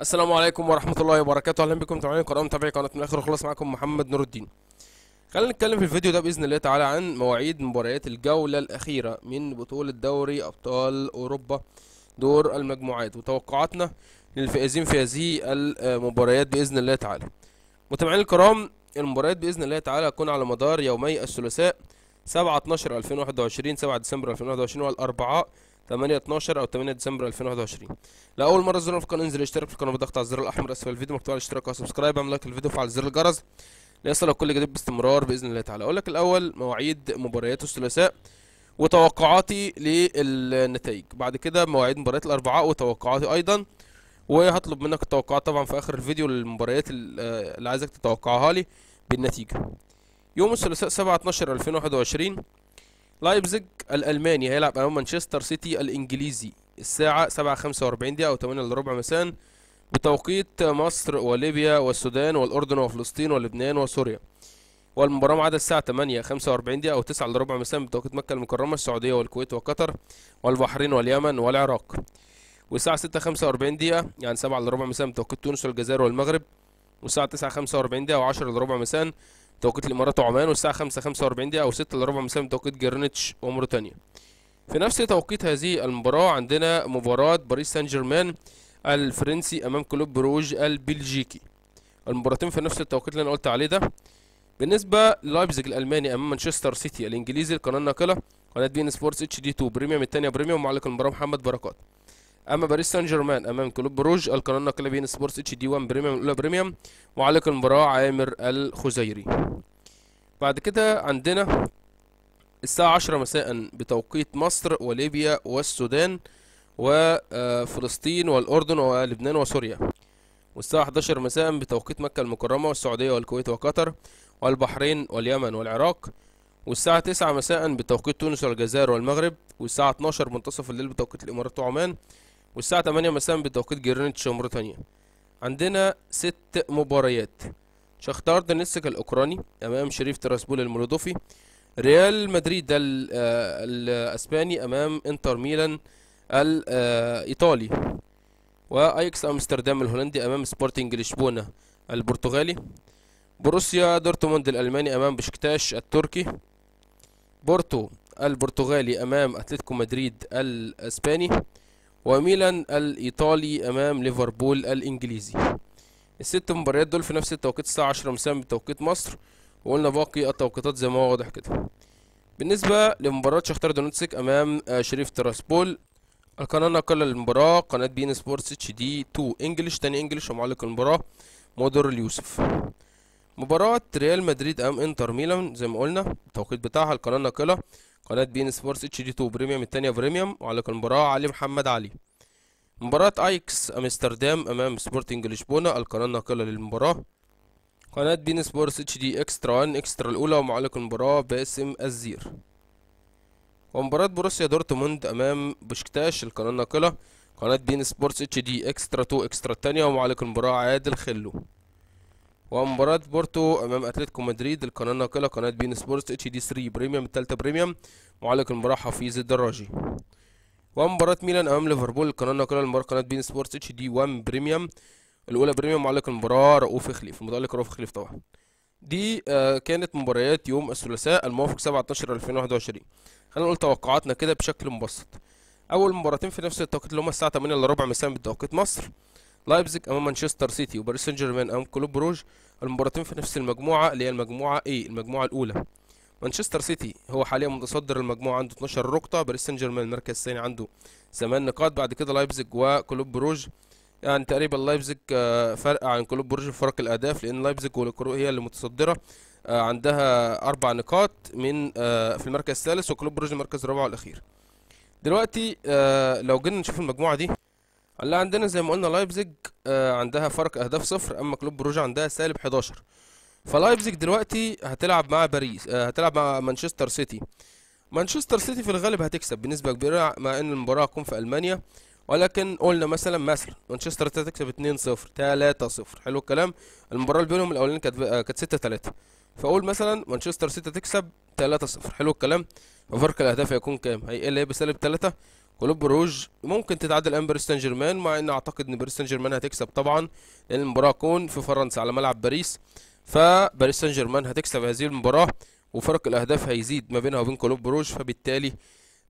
السلام عليكم ورحمة الله وبركاته أهلا بكم متابعين القناة متابعي قناة من الآخر خلاص معكم محمد نور الدين خلينا نتكلم في الفيديو ده بإذن الله تعالى عن مواعيد مباريات الجولة الأخيرة من بطولة دوري أبطال أوروبا دور المجموعات وتوقعاتنا للفائزين في هذه المباريات بإذن الله تعالى متابعين الكرام المباريات بإذن الله تعالى هتكون على مدار يومي الثلاثاء 7 12 2021 7 ديسمبر 2021 والأربعاء 8 12 او 8 ديسمبر 2021 لاول مره في القناه انزل اشترك في القناه بالضغط على الزر الاحمر اسفل الفيديو مكتوب على الاشتراك وسبسكرايب اعمل لايك للفيديو وفعل زر الجرس ليصلك كل جديد باستمرار باذن الله تعالى اقول لك الاول مواعيد مباريات الثلاثاء وتوقعاتي للنتائج بعد كده مواعيد مباريات الاربعاء وتوقعاتي ايضا وهطلب منك التوقعات طبعا في اخر الفيديو للمباريات اللي عايزك تتوقعها لي بالنتيجه يوم الثلاثاء 7 12 2021 لايبزيج الألماني هيلعب أمام مانشستر سيتي الإنجليزي الساعة 7:45 دقيقة أو 8 إلا ربع مساء بتوقيت مصر وليبيا والسودان والأردن وفلسطين ولبنان وسوريا والمباراة ميعادها الساعة 8 45 دقيقة أو 9 إلا ربع مساء بتوقيت مكة المكرمة السعودية والكويت وقطر والبحرين واليمن والعراق والساعة 6 45 دقيقة يعني 7 إلا ربع مساء بتوقيت تونس والجزائر والمغرب والساعة 9 45 دقيقه أو و10 إلا ربع مساء توقيت الامارات وعمان والساعه 5 45 دقيقه او 6 الا ربع مساء من توقيت جرينتش وموريتانيا في نفس توقيت هذه المباراه عندنا مباراه باريس سان جيرمان الفرنسي امام كلوب بروج البلجيكي المباراتين في نفس التوقيت اللي انا قلت عليه ده بالنسبه لايبزيج الالماني امام مانشستر سيتي الانجليزي القناه الناقله قناه بي ان سبورتس اتش دي 2 بريميوم الثانيه بريميوم معلق المباراه محمد بركات اما باريس سان جيرمان امام كلوب بروج القناه الناقله بين سبورتس اتش دي 1 بريميوم الاولى بريميوم وعلق المباراه عامر الخزيري بعد كده عندنا الساعة 10 مساء بتوقيت مصر وليبيا والسودان وفلسطين والأردن ولبنان وسوريا والساعة 11 مساء بتوقيت مكة المكرمة والسعودية والكويت وقطر والبحرين واليمن والعراق والساعة 9 مساء بتوقيت تونس والجزائر والمغرب والساعة 12 منتصف الليل بتوقيت الإمارات وعمان والساعة 8 مساء بتوقيت جرينتش موريتانيا عندنا ست مباريات شختار دونيتسك الأوكراني أمام شريف تراسبول المولودوفي ريال مدريد آه، الأسباني أمام إنتر ميلان الإيطالي وأيكس أمستردام الهولندي أمام سبورتنج لشبونة البرتغالي بروسيا دورتموند الألماني أمام بشكتاش التركي بورتو البرتغالي أمام أتلتيكو مدريد الأسباني وميلان الإيطالي أمام ليفربول الإنجليزي الست مباريات دول في نفس التوقيت الساعة 10 مساء بتوقيت مصر وقلنا باقي التوقيتات زي ما هو واضح كده بالنسبة لمباراة شختار دونتسك أمام آه، شريف تراسبول القناة نقل المباراة قناة بين سبورتس اتش دي 2 انجلش تاني انجلش ومعلق المباراة مودر اليوسف مباراة ريال مدريد أمام انتر ميلان زي ما قلنا التوقيت بتاعها القناة الناقلة قناة بي ان سبورتس اتش دي 2 بريميوم التانية بريميوم وعليكم المباراة علي محمد علي مباراة ايكس امستردام امام سبورتنج لشبونة القناة الناقلة للمباراة قناة بين سبورتس اتش دي اكسترا 1 اكسترا الاولى ومعلق المباراة باسم الزير ومباراة بروسيا دورتموند امام بوشكتاش القناة الناقلة قناة بين سبورتس اتش دي اكسترا 2 اكسترا التانية ومعلق المباراة عادل خلو ومباراة بورتو امام اتلتيكو مدريد القناة الناقلة قناة بين سبورتس اتش دي 3 بريميوم الثالثة بريميوم معلق المباراة حفيظ الدراجي ومباراة ميلان امام ليفربول القناة الناقلة المباراة قناة بين سبورتس اتش دي 1 بريميوم الاولى بريميوم معلق المباراة رؤوف خليف المتألق رؤوف خليف طبعا دي آه كانت مباريات يوم الثلاثاء الموافق 17 2021 خلينا نقول توقعاتنا كده بشكل مبسط اول مباراتين في نفس التوقيت اللي هما الساعه 8 الا ربع مساء بتوقيت مصر لايبزيج امام مانشستر سيتي وباريس سان جيرمان امام كلوب بروج المباراتين في نفس المجموعه اللي هي المجموعه A المجموعه الاولى مانشستر سيتي هو حاليا متصدر المجموعه عنده 12 نقطه باريس سان جيرمان المركز الثاني عنده 8 نقاط بعد كده لايبزيج وكلوب بروج يعني تقريبا لايبزيج آه، فرق عن كلوب بروج في فرق الاهداف لان لايبزيج والكرو هي اللي متصدره آه، عندها اربع نقاط من آه، في المركز الثالث وكلوب بروج المركز الرابع والاخير دلوقتي لو جينا نشوف المجموعه دي اللي عندنا زي ما قلنا لايبزيج آه، عندها فرق اهداف صفر اما كلوب بروجا عندها سالب 11 فلايبزيج دلوقتي هتلعب مع باريس آه، هتلعب مع مانشستر سيتي مانشستر سيتي في الغالب هتكسب بنسبه كبيره مع ان المباراه هتكون في المانيا ولكن قلنا مثلا مثلا مانشستر سيتي هتكسب 2 0 3-0 حلو الكلام المباراه اللي بينهم الاولين كانت آه، كانت 6 3 فاقول مثلا مانشستر سيتي تكسب 3 0 حلو الكلام ففرق الاهداف هيكون كام هيقل هي إيه بسالب 3 كلوب بروج ممكن تتعادل امام باريس سان جيرمان مع ان اعتقد ان باريس سان جيرمان هتكسب طبعا لان المباراه كون في فرنسا على ملعب باريس فباريس سان جيرمان هتكسب هذه المباراه وفرق الاهداف هيزيد ما بينها وبين كلوب بروج فبالتالي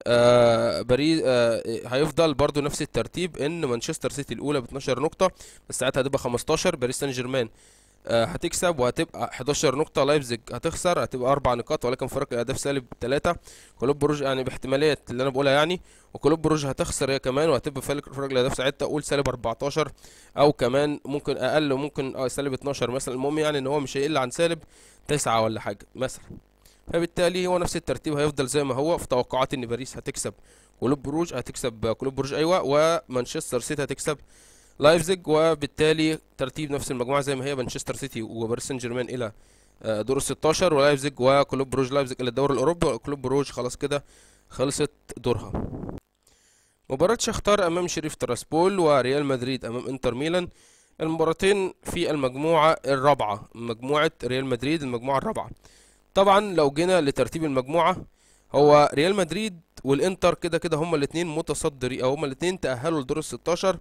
آه، باريس آه، هيفضل برضو نفس الترتيب ان مانشستر سيتي الاولى ب 12 نقطه بس ساعتها هتبقى 15 باريس سان جيرمان آه، هتكسب وهتبقى 11 نقطه لايبزيج هتخسر هتبقى اربع نقاط ولكن فرق الاهداف سالب 3 كلوب بروج يعني باحتماليه اللي انا بقولها يعني وكلوب بروج هتخسر هي كمان وهتبقى فرق فرق الاهداف ساعتها اقول سالب 14 او كمان ممكن اقل وممكن اه سالب 12 مثلا المهم يعني ان هو مش هيقل عن سالب 9 ولا حاجه مثلا فبالتالي هو نفس الترتيب هيفضل زي ما هو في توقعات ان باريس هتكسب كلوب بروج هتكسب كلوب بروج ايوه ومانشستر سيتي هتكسب لايبزيج وبالتالي ترتيب نفس المجموعه زي ما هي مانشستر سيتي وباريس سان جيرمان الى آه، دور ال 16 ولايبزيج وكلوب بروج لايبزيج الى الدوري الاوروبي وكلوب بروج خلاص كده خلصت دورها مباراة شختار امام شريف تراسبول وريال مدريد امام انتر ميلان المباراتين في المجموعة الرابعة مجموعة ريال مدريد المجموعة الرابعة طبعا لو جينا لترتيب المجموعة هو ريال مدريد والانتر كده كده هما الاثنين متصدري او هما الاثنين تاهلوا لدور ال 16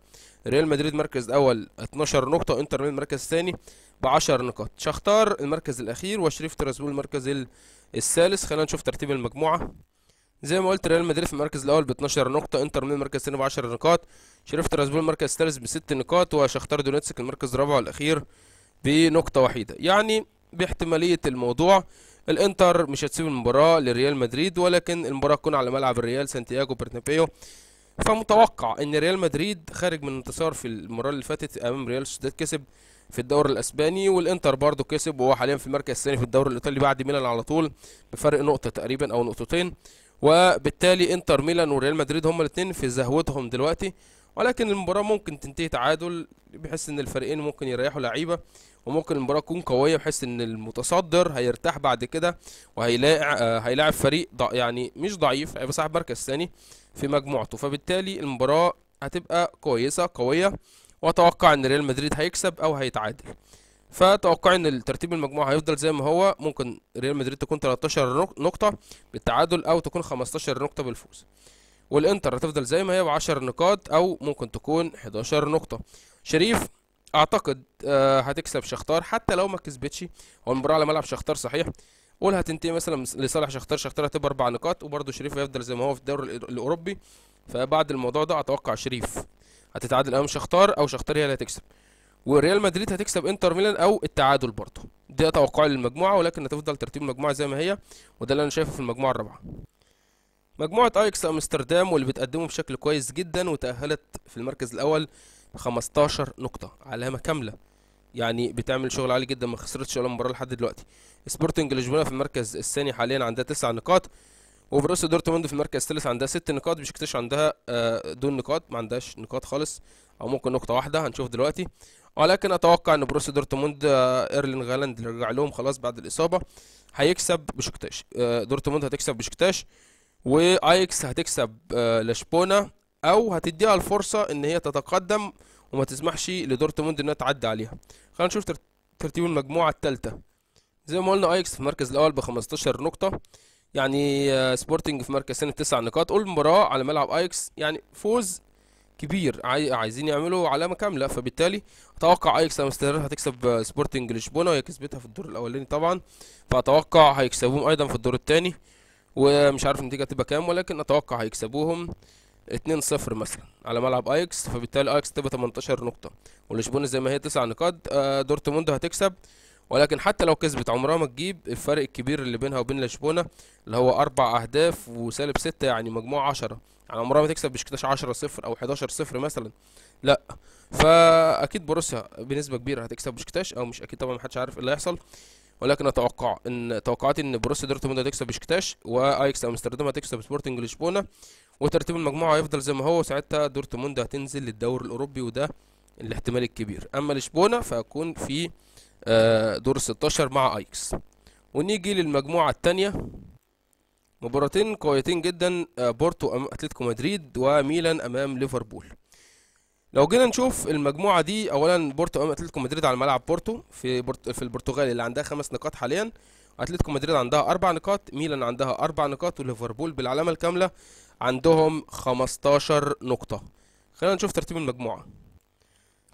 ريال مدريد مركز اول 12 نقطه انتر ميلان المركز الثاني ب 10 نقاط شختار المركز الاخير وشريف ترسبول المركز الثالث خلينا نشوف ترتيب المجموعه زي ما قلت ريال مدريد في المركز الاول ب 12 نقطه انتر ميلان المركز الثاني ب 10 نقاط شريف ترسبول المركز الثالث بست نقاط وشختار دونيتسك المركز الرابع والاخير بنقطه وحيده يعني باحتماليه الموضوع الانتر مش هتسيب المباراه لريال مدريد ولكن المباراه تكون على ملعب الريال سانتياغو برنابيو فمتوقع ان ريال مدريد خارج من انتصار في المباراه اللي فاتت امام ريال سوسيداد كسب في الدوري الاسباني والانتر برضه كسب وهو حاليا في المركز الثاني في الدوري الايطالي بعد ميلان على طول بفرق نقطه تقريبا او نقطتين وبالتالي انتر ميلان وريال مدريد هما الاثنين في زهوتهم دلوقتي ولكن المباراة ممكن تنتهي تعادل بحيث ان الفريقين ممكن يريحوا لعيبة وممكن المباراة تكون قوية بحيث ان المتصدر هيرتاح بعد كده وهيلاعب آه، هيلاعب فريق يعني مش ضعيف هيبقى صاحب مركز ثاني في مجموعته فبالتالي المباراة هتبقى كويسة قوية واتوقع ان ريال مدريد هيكسب او هيتعادل فتوقع ان ترتيب المجموعه هيفضل زي ما هو ممكن ريال مدريد تكون 13 نقطه بالتعادل او تكون 15 نقطه بالفوز والانتر هتفضل زي ما هي ب10 نقاط او ممكن تكون 11 نقطه شريف اعتقد آه، هتكسب شختار حتى لو ما كسبتش هو المباراه على ملعب شختار صحيح قول هتنتهي مثلا لصالح شختار شختار هتبقى اربع نقاط وبرده شريف هيفضل زي ما هو في الدوري الاوروبي فبعد الموضوع ده اتوقع شريف هتتعادل امام شختار او شختار هي اللي هتكسب وريال مدريد هتكسب انتر ميلان او التعادل برضه ده توقعي للمجموعه ولكن هتفضل ترتيب المجموعه زي ما هي وده اللي انا شايفه في المجموعه الرابعه مجموعة ايكس امستردام واللي بتقدمه بشكل كويس جدا وتأهلت في المركز الاول 15 نقطة علامة كاملة يعني بتعمل شغل عالي جدا ما خسرتش ولا مباراة لحد دلوقتي سبورتنج لشبونة في المركز الثاني حاليا عندها 9 نقاط وبروسيا دورتموند في المركز الثالث عندها 6 نقاط بشكتش عندها آه، دون نقاط ما عندهاش نقاط خالص او ممكن نقطة واحدة هنشوف دلوقتي ولكن اتوقع ان بروسيا دورتموند آه، ايرلين غالاند رجع لهم خلاص بعد الاصابة هيكسب بشكتاش آه، دورتموند هتكسب بشكتاش وايكس هتكسب آه، لشبونه او هتديها الفرصه ان هي تتقدم وما تسمحش لدورتموند انها تعدي عليها خلينا نشوف ترتيب المجموعه التالتة زي ما قلنا ايكس في المركز الاول ب 15 نقطه يعني سبورتنج آه، في مركز ثاني بتسع نقاط قول مباراه على ملعب ايكس يعني فوز كبير عايزين يعملوا علامه كامله فبالتالي اتوقع ايكس استمرت هتكسب سبورتنج آه، لشبونه وهي كسبتها في الدور الاولاني طبعا فاتوقع هيكسبوهم ايضا في الدور الثاني ومش عارف النتيجه هتبقى كام ولكن اتوقع هيكسبوهم 2-0 مثلا على ملعب ايكس فبالتالي ايكس تبقى 18 نقطه ولشبونه زي ما هي 9 نقاط آه، دورتموند هتكسب ولكن حتى لو كسبت عمرها ما تجيب الفرق الكبير اللي بينها وبين لشبونه اللي هو اربع اهداف وسالب ستة يعني مجموع 10 يعني عمرها ما تكسب بشكتاش 10 0 او 11 0 مثلا لا فاكيد بروسيا بنسبه كبيره هتكسب بشكتاش او مش اكيد طبعا محدش عارف ايه اللي هيحصل ولكن اتوقع ان توقعاتي ان بروسيا دورتموند هتكسب بشكتاش وايكس امستردام هتكسب سبورتنج لشبونه وترتيب المجموعه هيفضل زي ما هو ساعتها دورتموند هتنزل للدوري الاوروبي وده الاحتمال الكبير اما لشبونه فهكون في آه، دور 16 مع ايكس ونيجي للمجموعه الثانيه مباراتين قويتين جدا آه، بورتو اتلتيكو مدريد وميلان امام ليفربول لو جينا نشوف المجموعه دي اولا بورتو امام اتلتيكو مدريد على ملعب بورتو في في البرتغال اللي عندها خمس نقاط حاليا اتلتيكو مدريد عندها اربع نقاط ميلان عندها اربع نقاط وليفربول بالعلامه الكامله عندهم 15 نقطه خلينا نشوف ترتيب المجموعه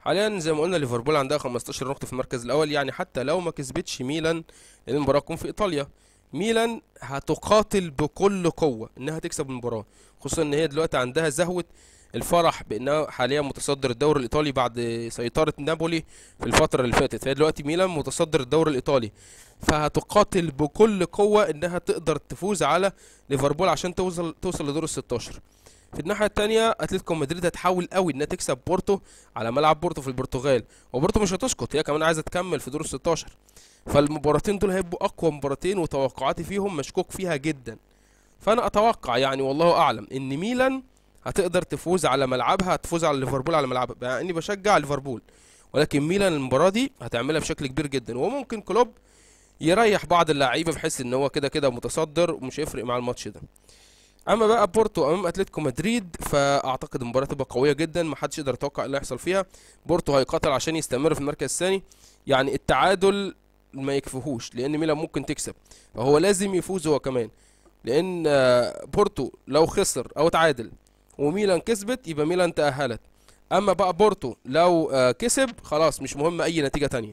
حاليا زي ما قلنا ليفربول عندها 15 نقطه في المركز الاول يعني حتى لو ما كسبتش ميلان لان المباراه تكون في ايطاليا ميلان هتقاتل بكل قوه انها تكسب المباراه خصوصا ان هي دلوقتي عندها زهوه الفرح بانها حاليا متصدر الدوري الايطالي بعد سيطره نابولي في الفتره اللي فاتت فهي دلوقتي ميلان متصدر الدوري الايطالي فهتقاتل بكل قوه انها تقدر تفوز على ليفربول عشان توصل توصل لدور ال 16 في الناحيه الثانيه اتلتيكو مدريد هتحاول قوي انها تكسب بورتو على ملعب بورتو في البرتغال وبورتو مش هتسكت هي كمان عايزه تكمل في دور ال 16 فالمباراتين دول هيبقوا اقوى مباراتين وتوقعاتي فيهم مشكوك فيها جدا فانا اتوقع يعني والله اعلم ان ميلان هتقدر تفوز على ملعبها هتفوز على ليفربول على ملعبها مع اني بشجع ليفربول ولكن ميلان المباراه دي هتعملها بشكل كبير جدا وممكن كلوب يريح بعض اللعيبه بحيث ان هو كده كده متصدر ومش هيفرق مع الماتش ده اما بقى بورتو امام اتلتيكو مدريد فاعتقد المباراه تبقى قويه جدا محدش يقدر يتوقع إيه اللي هيحصل فيها بورتو هيقاتل عشان يستمر في المركز الثاني يعني التعادل ما يكفيهوش لان ميلان ممكن تكسب فهو لازم يفوز هو كمان لان بورتو لو خسر او تعادل وميلان كسبت يبقى ميلان تأهلت اما بقى بورتو لو آه، كسب خلاص مش مهم اي نتيجه تانية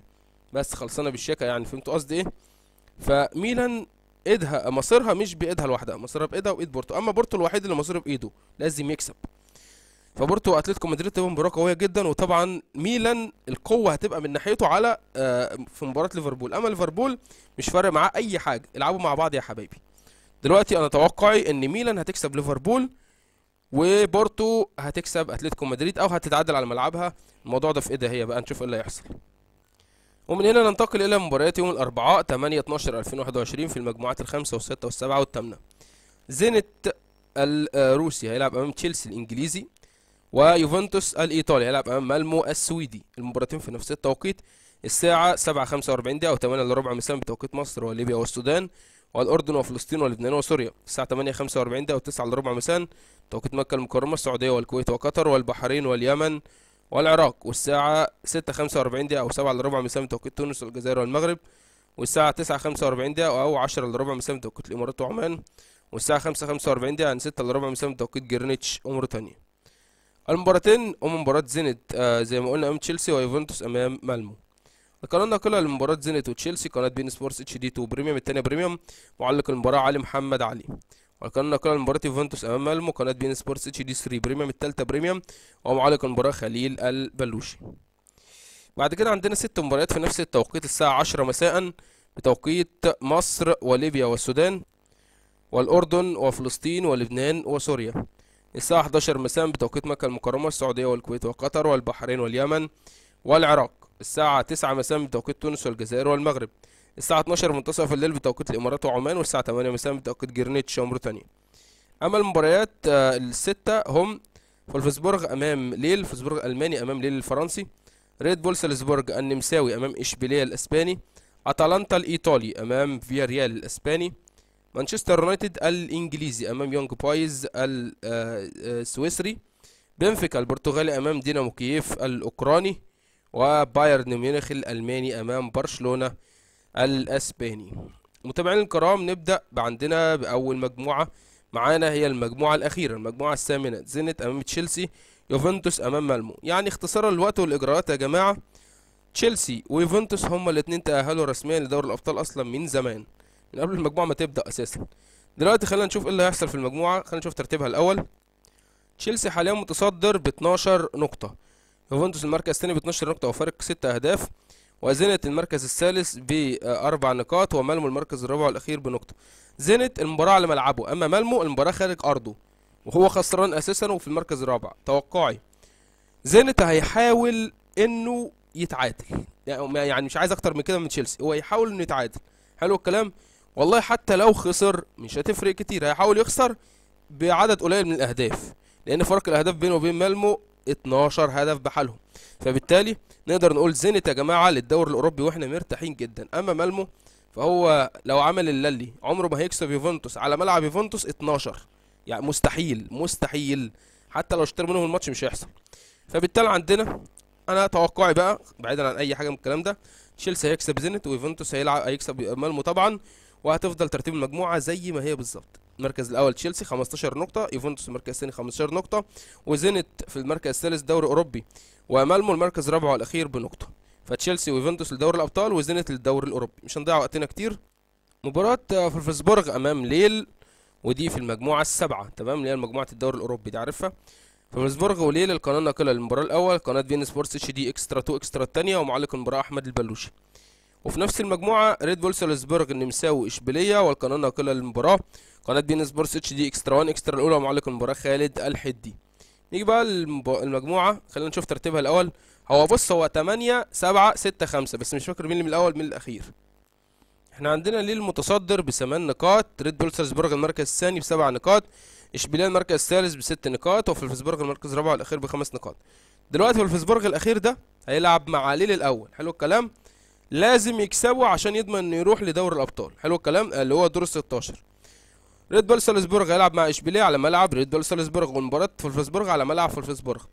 بس خلصانه بالشيكه يعني فهمتوا قصدي ايه فميلان ايدها مصيرها مش بايدها لوحدها مصيرها بايدها وايد بورتو اما بورتو الوحيد اللي مصيره بايده لازم يكسب فبورتو واتلتيكو مدريد تبقى مباراه قويه جدا وطبعا ميلان القوه هتبقى من ناحيته على آه، في مباراه ليفربول اما ليفربول مش فارق معاه اي حاجه العبوا مع بعض يا حبايبي دلوقتي انا توقعي ان ميلان هتكسب ليفربول وبورتو هتكسب اتلتيكو مدريد او هتتعادل على ملعبها الموضوع ده في ايه ده هي بقى نشوف ايه اللي هيحصل ومن هنا ننتقل الى مباريات يوم الاربعاء 8 12 2021 في المجموعات الخامسه والسته والسبعه والثامنه زينت الروسي آه، هيلعب امام تشيلسي الانجليزي ويوفنتوس الايطالي هيلعب امام مالمو السويدي المباراتين في نفس التوقيت الساعه 7:45 دقيقه او 8 الا ربع مساء بتوقيت مصر وليبيا والسودان والاردن وفلسطين ولبنان وسوريا الساعه 8:45 ده او 9 ربع مساء توقيت مكه المكرمه السعوديه والكويت وقطر والبحرين واليمن والعراق والساعه 6:45 دقيقه او 7 ربع مساء توقيت تونس والجزائر والمغرب والساعه 9:45 دقيقه او 10 ربع مساء توقيت الامارات وعمان والساعه 5:45 دقيقه عن 6 ربع مساء توقيت جرينتش وموريتانيا المباراتين مباراه زينت آه زي ما قلنا امام تشيلسي ويوفنتوس امام مالمو القناه كلها لمباراه زينت وتشيلسي قناه بين سبورتس اتش دي 2 بريميوم الثانيه بريميوم معلق المباراه علي محمد علي والقناه كلها لمباراه يوفنتوس امام المو قناه بين سبورتس اتش دي 3 بريميوم الثالثه بريميوم ومعلق المباراه خليل البلوشي بعد كده عندنا ست مباريات في نفس التوقيت الساعه 10 مساء بتوقيت مصر وليبيا والسودان والأردن وفلسطين ولبنان وسوريا الساعة 11 مساء بتوقيت مكة المكرمة السعودية والكويت وقطر والبحرين واليمن والعراق الساعة 9 مساء بتوقيت تونس والجزائر والمغرب الساعة 12 منتصف الليل بتوقيت الإمارات وعمان والساعة 8 مساء بتوقيت جرينتش وموريتانيا أما المباريات آه، الستة هم فولفسبورغ أمام ليل فولفسبورغ الألماني أمام ليل الفرنسي ريد بول سالزبورغ النمساوي أمام إشبيلية الأسباني أتلانتا الإيطالي أمام فياريال الأسباني مانشستر يونايتد الإنجليزي أمام يونج بايز السويسري آه، آه، بنفيكا البرتغالي أمام دينامو كييف الأوكراني وبايرن ميونخ الألماني أمام برشلونة الأسباني متابعين الكرام نبدأ عندنا بأول مجموعة معانا هي المجموعة الأخيرة المجموعة الثامنة زينت أمام تشيلسي يوفنتوس أمام مالمو يعني اختصارا للوقت والإجراءات يا جماعة تشيلسي ويوفنتوس هما الاثنين تأهلوا رسميا لدوري الأبطال أصلا من زمان من قبل المجموعة ما تبدأ أساسا دلوقتي خلينا نشوف ايه اللي هيحصل في المجموعة خلينا نشوف ترتيبها الأول تشيلسي حاليا متصدر ب 12 نقطة يوفنتوس المركز الثاني ب 12 نقطة وفارق 6 أهداف وزينت المركز الثالث بأربع نقاط ومالمو المركز الرابع والأخير بنقطة زينت المباراة على ملعبه أما مالمو المباراة خارج أرضه وهو خسران أساسا وفي المركز الرابع توقعي زينت هيحاول إنه يتعادل يعني, يعني مش عايز أكتر من كده من تشيلسي هو هيحاول إنه يتعادل حلو الكلام والله حتى لو خسر مش هتفرق كتير هيحاول يخسر بعدد قليل من الأهداف لأن فرق الأهداف بينه وبين مالمو 12 هدف بحالهم فبالتالي نقدر نقول زينت يا جماعه للدوري الاوروبي واحنا مرتاحين جدا اما مالمو فهو لو عمل اللي عمره ما هيكسب يوفنتوس على ملعب يوفنتوس 12 يعني مستحيل مستحيل حتى لو اشتري منهم الماتش مش هيحصل فبالتالي عندنا انا توقعي بقى بعيدا عن اي حاجه من الكلام ده تشيلسي هيكسب زينت ويوفنتوس هيلعب هيكسب مالمو طبعا وهتفضل ترتيب المجموعه زي ما هي بالظبط المركز الاول تشيلسي 15 نقطه يوفنتوس المركز الثاني 15 نقطه وزينت في المركز الثالث دوري اوروبي ومالمو المركز الرابع والاخير بنقطه فتشيلسي ويوفنتوس لدوري الابطال وزينت للدوري الاوروبي مش هنضيع وقتنا كتير مباراه فولفسبورغ امام ليل ودي في المجموعه السابعه تمام اللي هي مجموعه الدوري الاوروبي دي عارفها فولفسبورغ وليل القناه الناقله للمباراه الاول قناه فين سبورتس اتش دي اكسترا 2 اكسترا الثانيه ومعلق المباراه احمد البلوشي وفي نفس المجموعة ريد بول سالزبورغ النمساوي إشبيلية والقناة الناقلة للمباراة قناة بين سبورتس اتش دي اكسترا 1 اكسترا الأولى معلق المباراة خالد الحدي نيجي بقى المجموعة خلينا نشوف ترتيبها الأول هو بص هو 8 7 6 5 بس مش فاكر مين اللي من الأول مين الأخير احنا عندنا ليه المتصدر بثمان نقاط ريد بول سالزبورغ المركز الثاني بسبع نقاط اشبيليه المركز الثالث بست نقاط وفلفسبورج المركز الرابع والاخير بخمس نقاط دلوقتي فلفسبورج الاخير ده هيلعب مع ليل الاول حلو الكلام لازم يكسبوا عشان يضمن انه يروح لدوري الابطال حلو الكلام اللي هو دور 16 ريد بول سالزبورغ هيلعب مع اشبيليه على ملعب ريد بول سالزبورغ ومباراه فولفسبورغ على ملعب فولفسبورغ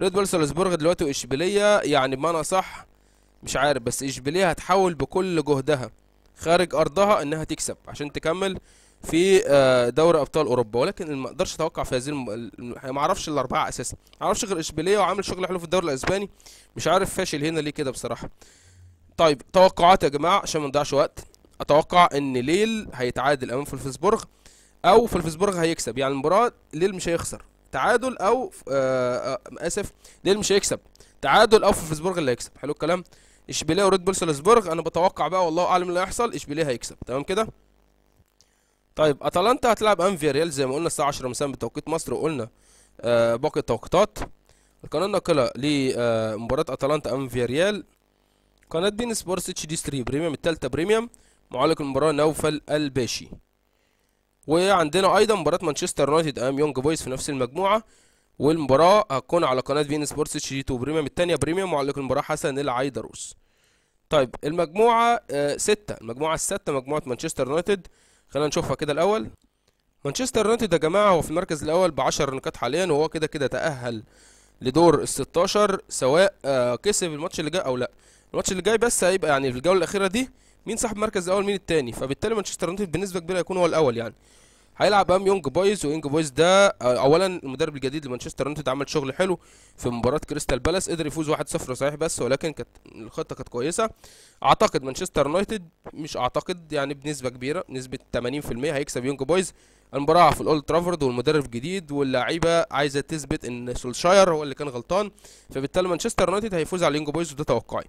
ريد بول سالزبورغ دلوقتي واشبيليه يعني بمعنى صح مش عارف بس اشبيليه هتحاول بكل جهدها خارج ارضها انها تكسب عشان تكمل في آه، دوري ابطال اوروبا ولكن ما اقدرش اتوقع في هذه الم... ما اعرفش الاربعه اساسا ما اعرفش غير اشبيليه وعامل شغل حلو في الدوري الاسباني مش عارف فاشل هنا ليه كده بصراحه طيب توقعات يا جماعه عشان ما نضيعش وقت اتوقع ان ليل هيتعادل امام فولفسبورغ او فولفسبورغ هيكسب يعني المباراه ليل مش هيخسر تعادل او آه،, آه اسف ليل مش هيكسب تعادل او فولفسبورغ اللي هيكسب حلو الكلام اشبيليه وريد بول سالزبورغ انا بتوقع بقى والله اعلم اللي هيحصل اشبيليه هيكسب تمام كده طيب اتلانتا هتلعب انفيا ريال زي ما قلنا الساعه 10 مساء بتوقيت مصر وقلنا آه باقي التوقيتات القناه الناقله لمباراه آه اتلانتا انفيا ريال قناة دين سبورتس اتش دي 3 بريميوم التالتة بريميوم معلق المباراة نوفل الباشي وعندنا ايضا مباراة مانشستر يونايتد امام يونج بويز في نفس المجموعة والمباراة هتكون على قناة فين سبورتس اتش دي 2 بريميوم التانية بريميوم معلق المباراة حسن العيدروس طيب المجموعة آه ستة المجموعة الستة مجموعة مانشستر يونايتد خلينا نشوفها كده الأول مانشستر يونايتد يا جماعة هو في المركز الأول 10 نقاط حاليا وهو كده كده تأهل لدور 16 سواء آه كسب الماتش اللي جاي أو لأ الماتش اللي جاي بس هيبقى يعني في الجوله الاخيره دي مين صاحب المركز الاول مين الثاني فبالتالي مانشستر يونايتد بنسبه كبيره هيكون هو الاول يعني هيلعب امام يونج بويز وينج بويز ده آه، اولا المدرب الجديد لمانشستر يونايتد عمل شغل حلو في مباراه كريستال بالاس قدر يفوز 1-0 صحيح بس ولكن كانت الخطه كانت كويسه اعتقد مانشستر يونايتد مش اعتقد يعني بنسبه كبيره نسبه 80% هيكسب يونج بويز المباراه في الاولد ترافورد والمدرب الجديد واللعيبه عايزه تثبت ان سولشاير هو اللي كان غلطان فبالتالي مانشستر يونايتد هيفوز على يونج بويز وده توقعي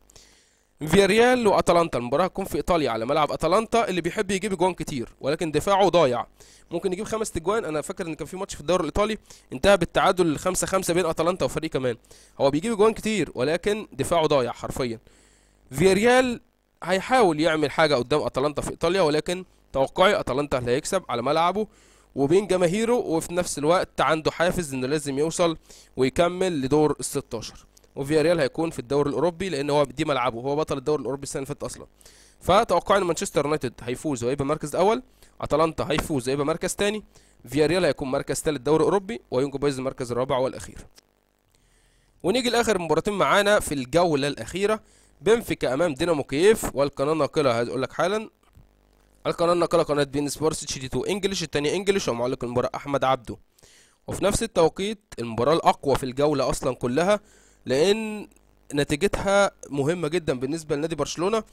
فياريال واتلانتا المباراه هتكون في ايطاليا على ملعب اتلانتا اللي بيحب يجيب جوان كتير ولكن دفاعه ضايع ممكن يجيب خمس تجوان انا فاكر ان كان في ماتش في الدوري الايطالي انتهى بالتعادل 5 5 بين اتلانتا وفريق كمان هو بيجيب جوان كتير ولكن دفاعه ضايع حرفيا فياريال هيحاول يعمل حاجه قدام اتلانتا في ايطاليا ولكن توقعي اتلانتا اللي هيكسب على ملعبه وبين جماهيره وفي نفس الوقت عنده حافز انه لازم يوصل ويكمل لدور ال 16 وفيا ريال هيكون في الدوري الاوروبي لان هو دي ملعبه هو بطل الدوري الاوروبي السنه اللي فاتت اصلا فتوقع ان مانشستر يونايتد هيفوز وهيبقى مركز اول اتلانتا هيفوز وهيبقى مركز ثاني فيا ريال هيكون مركز ثالث دوري اوروبي ويونج بايز المركز الرابع والاخير ونيجي لاخر مباراتين معانا في الجوله الاخيره بنفيكا امام دينامو كييف والقناه الناقله هقول لك حالا القناه الناقله قناه بين سبورتس تشي دي 2 انجلش الثانيه انجلش ومعلق المباراه احمد عبده وفي نفس التوقيت المباراه الاقوى في الجوله اصلا كلها لان نتيجتها مهمه جدا بالنسبه لنادي برشلونه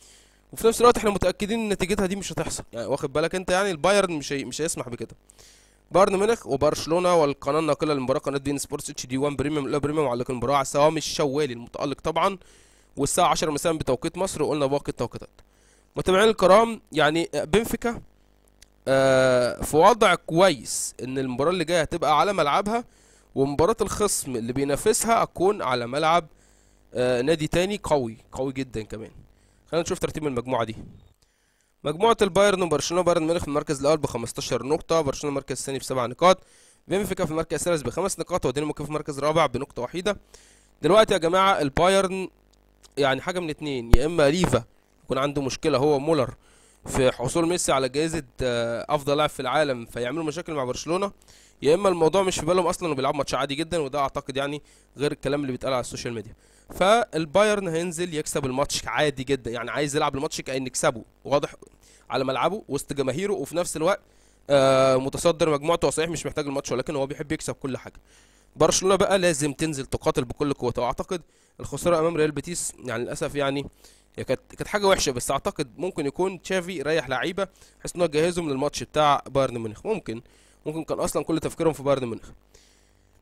وفي نفس الوقت احنا متاكدين ان نتيجتها دي مش هتحصل يعني واخد بالك انت يعني البايرن مش هي... مش هيسمح بكده بايرن ميونخ وبرشلونه والقناه الناقله للمباراه قناه ان سبورتس اتش دي 1 بريميوم لا بريميوم على المباراه على السوام الشوالي المتالق طبعا والساعه 10 مساء بتوقيت مصر وقلنا باقي التوقيتات متابعين الكرام يعني بنفيكا آه في وضع كويس ان المباراه اللي جايه هتبقى على ملعبها ومباراة الخصم اللي بينافسها اكون على ملعب آه، نادي تاني قوي قوي جدا كمان خلينا نشوف ترتيب المجموعة دي مجموعة البايرن وبرشلونة بايرن ميونخ في المركز الأول ب 15 نقطة برشلونة المركز الثاني بسبع نقاط بنفيكا في المركز الثالث بخمس نقاط ودينامو كيف في المركز الرابع بنقطة وحيدة دلوقتي يا جماعة البايرن يعني حاجة من اتنين يا إما ليفا يكون عنده مشكلة هو مولر في حصول ميسي على جائزه آه، افضل لاعب في العالم فيعملوا مشاكل مع برشلونه يا اما الموضوع مش في بالهم اصلا وبيلعبوا ماتش عادي جدا وده اعتقد يعني غير الكلام اللي بيتقال على السوشيال ميديا فالبايرن هينزل يكسب الماتش عادي جدا يعني عايز يلعب الماتش كأن يكسبه واضح على ملعبه وسط جماهيره وفي نفس الوقت آه متصدر مجموعته صحيح مش محتاج الماتش ولكن هو بيحب يكسب كل حاجه برشلونه بقى لازم تنزل تقاتل بكل قوتها واعتقد الخساره امام ريال بيتيس يعني للاسف يعني يعني كانت كانت حاجه وحشه بس اعتقد ممكن يكون تشافي ريح لعيبه بحيث ان هو جهزهم للماتش بتاع بايرن ميونخ ممكن ممكن كان اصلا كل تفكيرهم في بايرن ميونخ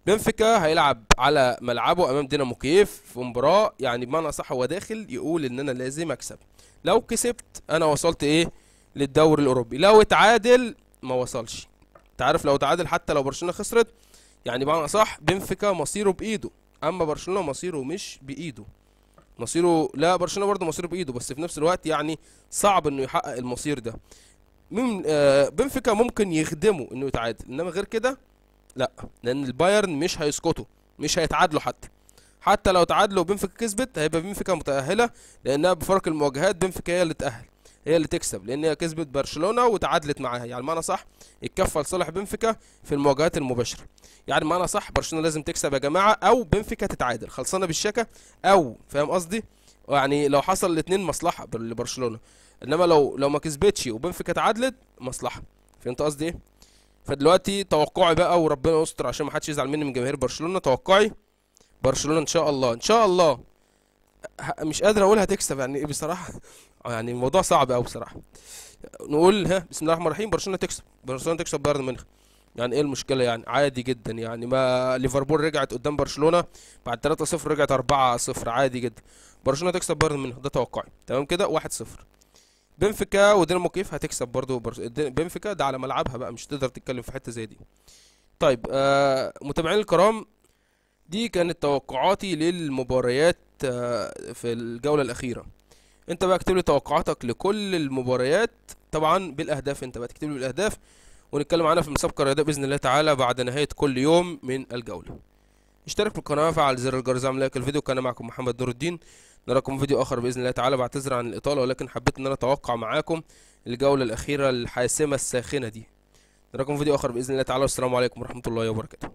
بنفيكا هيلعب على ملعبه امام دينامو كييف في مباراه يعني بمعنى اصح هو داخل يقول ان انا لازم اكسب لو كسبت انا وصلت ايه للدوري الاوروبي لو اتعادل ما وصلش انت عارف لو اتعادل حتى لو برشلونه خسرت يعني بمعنى اصح بنفيكا مصيره بايده اما برشلونه مصيره مش بايده مصيره لا برشلونه برضه مصيره بايده بس في نفس الوقت يعني صعب انه يحقق المصير ده مين آه بنفيكا ممكن يخدمه انه يتعادل انما غير كده لا لان البايرن مش هيسكتوا مش هيتعادلوا حتى حتى لو تعادلوا بنفيكا كسبت هيبقى بنفيكا متاهله لانها بفرق المواجهات بنفيكا هي اللي تاهل هي اللي تكسب لان هي كسبت برشلونه وتعادلت معاها يعني معنى صح اتكفل لصالح بنفيكا في المواجهات المباشره يعني معنى صح برشلونه لازم تكسب يا جماعه او بنفيكا تتعادل خلصانه بالشكه او فاهم قصدي يعني لو حصل الاثنين مصلحه لبرشلونه انما لو لو ما كسبتش وبنفيكا تعادلت مصلحه فهمت قصدي ايه فدلوقتي توقعي بقى وربنا يستر عشان ما حدش يزعل مني من جماهير برشلونه توقعي برشلونه ان شاء الله ان شاء الله مش قادر اقول هتكسب يعني إيه بصراحه آه، يعني الموضوع صعب قوي بصراحه نقول ها بسم الله الرحمن الرحيم برشلونه تكسب برشلونه تكسب بايرن ميونخ يعني ايه المشكله يعني عادي جدا يعني ما ليفربول رجعت قدام برشلونه بعد 3-0 رجعت 4-0 عادي جدا برشلونه تكسب بايرن ميونخ ده توقعي تمام كده 1-0 بنفيكا ودينامو كيف هتكسب برضه برش... بنفيكا ده على ملعبها بقى مش تقدر تتكلم في حته زي دي طيب آه متابعين الكرام دي كانت توقعاتي للمباريات آه في الجوله الاخيره انت بقى اكتب لي توقعاتك لكل المباريات طبعا بالاهداف انت بقى تكتب لي بالاهداف ونتكلم عنها في المسابقه الرياضيه باذن الله تعالى بعد نهايه كل يوم من الجوله اشترك في القناه وفعل زر الجرس زي لايك الفيديو كان معكم محمد نور الدين نراكم في فيديو اخر باذن الله تعالى بعتذر عن الاطاله ولكن حبيت ان انا اتوقع معاكم الجوله الاخيره الحاسمه الساخنه دي نراكم في فيديو اخر باذن الله تعالى والسلام عليكم ورحمه الله وبركاته